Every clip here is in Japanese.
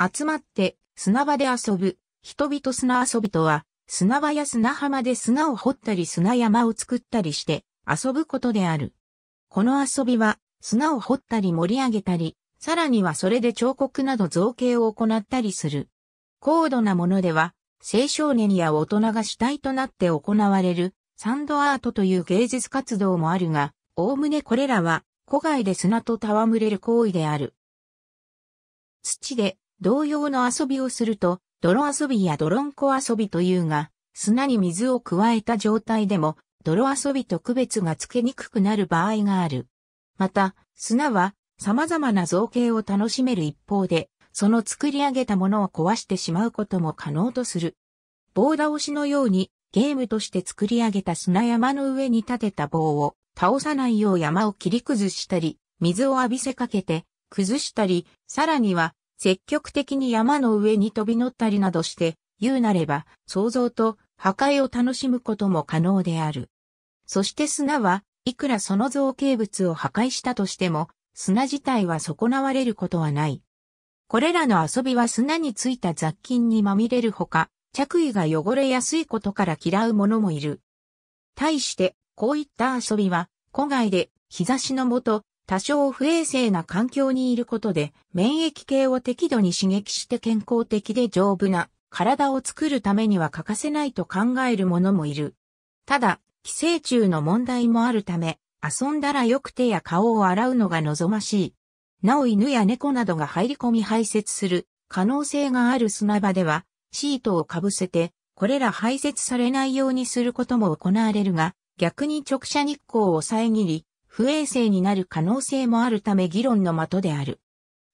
集まって砂場で遊ぶ。人々砂遊びとは、砂場や砂浜で砂を掘ったり砂山を作ったりして遊ぶことである。この遊びは砂を掘ったり盛り上げたり、さらにはそれで彫刻など造形を行ったりする。高度なものでは、青少年や大人が主体となって行われるサンドアートという芸術活動もあるが、おおむねこれらは、古外で砂と戯れる行為である。土で同様の遊びをすると、泥遊びや泥んこ遊びというが、砂に水を加えた状態でも、泥遊びと区別がつけにくくなる場合がある。また、砂は様々な造形を楽しめる一方で、その作り上げたものを壊してしまうことも可能とする。棒倒しのようにゲームとして作り上げた砂山の上に立てた棒を倒さないよう山を切り崩したり、水を浴びせかけて崩したり、さらには積極的に山の上に飛び乗ったりなどして、言うなれば、創造と破壊を楽しむことも可能である。そして砂はいくらその造形物を破壊したとしても、砂自体は損なわれることはない。これらの遊びは砂についた雑菌にまみれるほか、着衣が汚れやすいことから嫌う者もいる。対して、こういった遊びは、古外で日差しのもと、多少不衛生な環境にいることで、免疫系を適度に刺激して健康的で丈夫な体を作るためには欠かせないと考える者もいる。ただ、寄生虫の問題もあるため、遊んだらよく手や顔を洗うのが望ましい。なお犬や猫などが入り込み排泄する可能性がある砂場では、シートをかぶせて、これら排泄されないようにすることも行われるが、逆に直射日光を遮り、不衛生になる可能性もあるため議論の的である。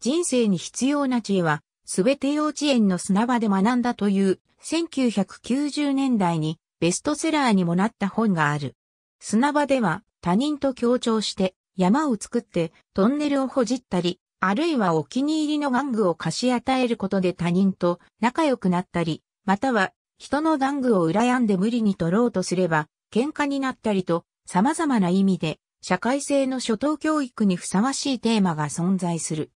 人生に必要な知恵は、すべて幼稚園の砂場で学んだという、1990年代にベストセラーにもなった本がある。砂場では他人と協調して山を作ってトンネルをほじったり、あるいはお気に入りの玩具を貸し与えることで他人と仲良くなったり、または人の玩具を羨んで無理に取ろうとすれば喧嘩になったりと様々な意味で社会性の初等教育にふさわしいテーマが存在する。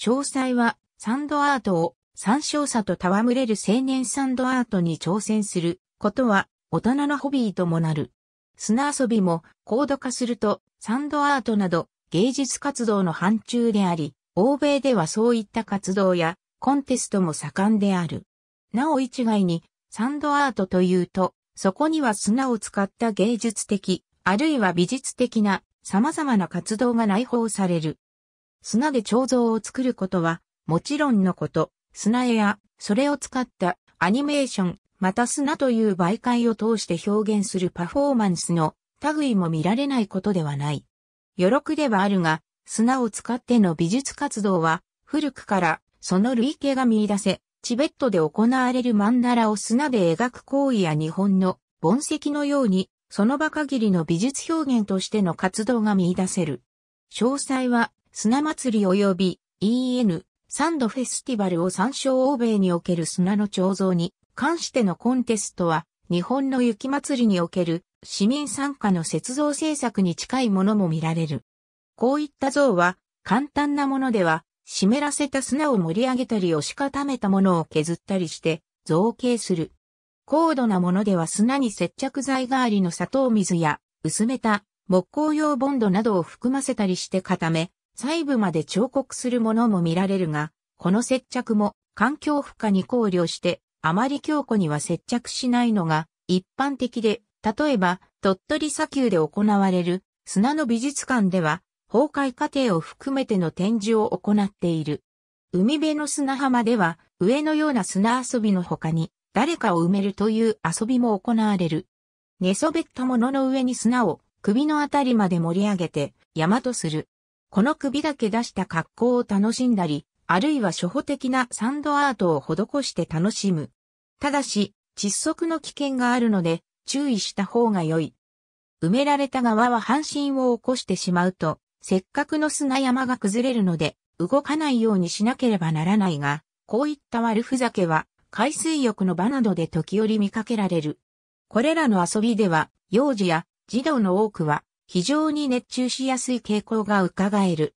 詳細はサンドアートを参照者と戯れる青年サンドアートに挑戦することは大人のホビーともなる。砂遊びも高度化するとサンドアートなど芸術活動の範疇であり、欧米ではそういった活動やコンテストも盛んである。なお一概にサンドアートというと、そこには砂を使った芸術的、あるいは美術的な様々な活動が内包される。砂で彫像を作ることは、もちろんのこと、砂絵や、それを使ったアニメーション、また砂という媒介を通して表現するパフォーマンスの類も見られないことではない。余力ではあるが、砂を使っての美術活動は、古くからその類型が見出せ、チベットで行われるマンダラを砂で描く行為や日本の盆石のようにその場限りの美術表現としての活動が見出せる。詳細は、砂祭り及び EN サンドフェスティバルを参照欧米における砂の彫像に関してのコンテストは、日本の雪祭りにおける市民参加の雪像制作に近いものも見られる。こういった像は、簡単なものでは、湿らせた砂を盛り上げたり押し固めたものを削ったりして、造形する。高度なものでは砂に接着剤代わりの砂糖水や薄めた木工用ボンドなどを含ませたりして固め、細部まで彫刻するものも見られるが、この接着も環境負荷に考慮してあまり強固には接着しないのが一般的で、例えば鳥取砂丘で行われる砂の美術館では崩壊過程を含めての展示を行っている。海辺の砂浜では上のような砂遊びの他に誰かを埋めるという遊びも行われる。寝そべったものの上に砂を首のあたりまで盛り上げて山とする。この首だけ出した格好を楽しんだり、あるいは初歩的なサンドアートを施して楽しむ。ただし、窒息の危険があるので、注意した方が良い。埋められた側は半身を起こしてしまうと、せっかくの砂山が崩れるので、動かないようにしなければならないが、こういった悪ふざけは、海水浴の場などで時折見かけられる。これらの遊びでは、幼児や児童の多くは非常に熱中しやすい傾向が伺える。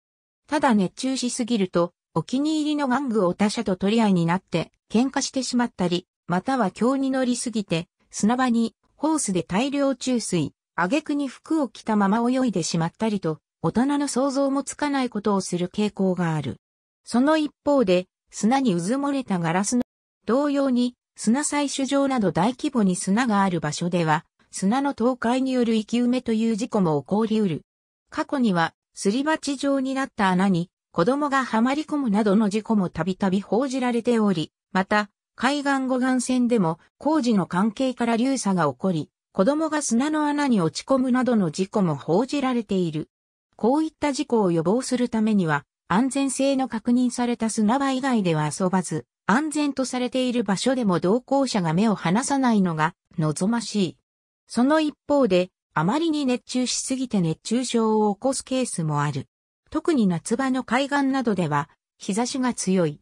ただ熱中しすぎると、お気に入りの玩具を他者と取り合いになって喧嘩してしまったり、または今日に乗りすぎて、砂場にホースで大量注水、挙句に服を着たまま泳いでしまったりと、大人の想像もつかないことをする傾向がある。その一方で、砂に渦漏れたガラスの同様に、砂採取場など大規模に砂がある場所では、砂の倒壊による生き埋めという事故も起こりうる。過去には、すり鉢状になった穴に子供がはまり込むなどの事故もたびたび報じられており、また、海岸護岸線でも工事の関係から流砂が起こり、子供が砂の穴に落ち込むなどの事故も報じられている。こういった事故を予防するためには、安全性の確認された砂場以外では遊ばず、安全とされている場所でも同行者が目を離さないのが望ましい。その一方で、あまりに熱中しすぎて熱中症を起こすケースもある。特に夏場の海岸などでは、日差しが強い。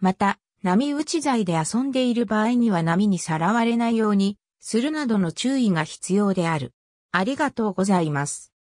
また、波打ち剤で遊んでいる場合には波にさらわれないようにするなどの注意が必要である。ありがとうございます。